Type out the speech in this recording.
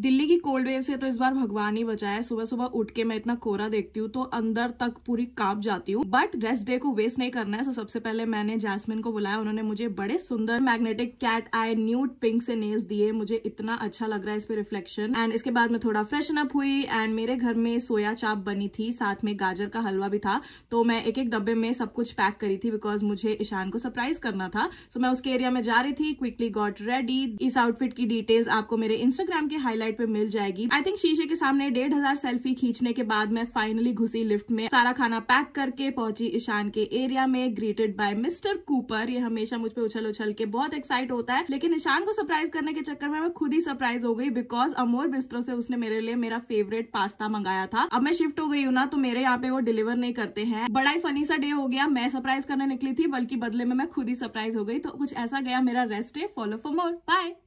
दिल्ली की cold wave से तो इस बार भगवान ही बचाया है सुबह सुबह उठ के मैं इतना कोहरा देखती हूँ तो अंदर तक पूरी कांप जाती हूँ बट रेस्ट डे को वेस्ट नहीं करना है तो सबसे पहले मैंने जैस्मिन को बुलाया उन्होंने मुझे बड़े सुंदर magnetic cat eye nude pink से नेल्स दिए मुझे इतना अच्छा लग रहा है इस पे रिफ्लेक्शन एंड इसके बाद में थोड़ा फ्रेशन अप हुई एंड मेरे घर में सोया चाप बनी थी साथ में गाजर का हलवा भी था तो मैं एक एक डब्बे में सब कुछ पैक करी थी बिकॉज मुझे ईशान को सरप्राइज करना था सो मैं उसके एरिया में जा रही थी क्विकली गॉट रेडी इस आउटफिट की डिटेल्स आपको मेरे इंस्टाग्राम के हाईलाइट वेबसाइट पे मिल जाएगी आई थिंक शीशे के सामने डेढ़ हजार सेल्फी खींचने के बाद मैं फाइनली घुसी लिफ्ट में सारा खाना पैक करके पहुंची ईशान के एरिया में ग्रीटेड बाय मिस्टर कूपर ये हमेशा मुझ पर उछल उछल के बहुत एक्साइट होता है लेकिन ईशान को सरप्राइज करने के चक्कर में मैं खुद ही सरप्राइज हो गई बिकॉज अमोर बिस्तरों से उसने मेरे लिए मेरा फेवरेट पास्ता मंगाया था अब मैं शिफ्ट हो गई हूँ ना तो मेरे यहाँ पे वो डिलीवर नहीं करते हैं बड़ा ही फनी सा डे हो गया मैं सरप्राइज करने निकली थी बल्कि बदले में मैं खुद ही सरप्राइज हो गई तो कुछ ऐसा गया मेरा rest day follow for more bye